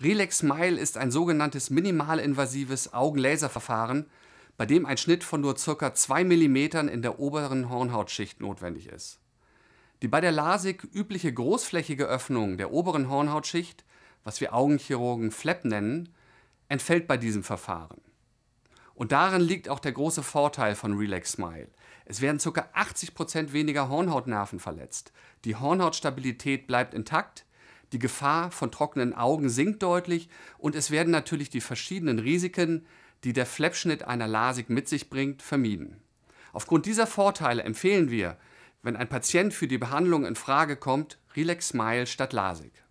Relax Smile ist ein sogenanntes minimalinvasives Augenlaserverfahren, bei dem ein Schnitt von nur ca. 2 mm in der oberen Hornhautschicht notwendig ist. Die bei der LASIK übliche großflächige Öffnung der oberen Hornhautschicht, was wir Augenchirurgen Flap nennen, entfällt bei diesem Verfahren. Und darin liegt auch der große Vorteil von Relax Smile. Es werden ca. 80% Prozent weniger Hornhautnerven verletzt. Die Hornhautstabilität bleibt intakt die Gefahr von trockenen Augen sinkt deutlich und es werden natürlich die verschiedenen Risiken, die der Flapschnitt einer LASIK mit sich bringt, vermieden. Aufgrund dieser Vorteile empfehlen wir, wenn ein Patient für die Behandlung in Frage kommt, Relax Smile statt LASIK.